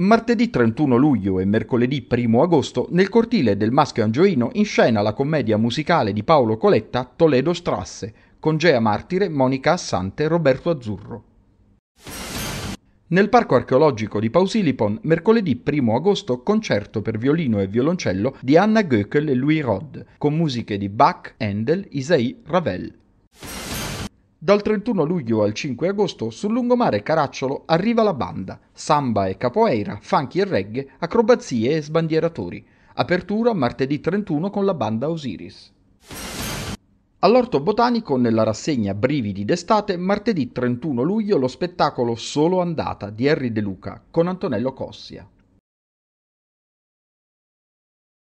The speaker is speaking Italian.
Martedì 31 luglio e mercoledì 1 agosto nel cortile del Maschio Angioino in scena la commedia musicale di Paolo Coletta Toledo Strasse con Gea Martire, Monica Assante, e Roberto Azzurro. Nel parco archeologico di Pausilipon, mercoledì 1 agosto, concerto per violino e violoncello di Anna Goeckel e Louis Rod, con musiche di Bach, Handel, Isai, Ravel. Dal 31 luglio al 5 agosto sul lungomare Caracciolo arriva la banda, samba e capoeira, funky e reggae, acrobazie e sbandieratori. Apertura martedì 31 con la banda Osiris. All'Orto Botanico, nella rassegna Brividi d'estate, martedì 31 luglio lo spettacolo Solo Andata di Henry De Luca con Antonello Cossia.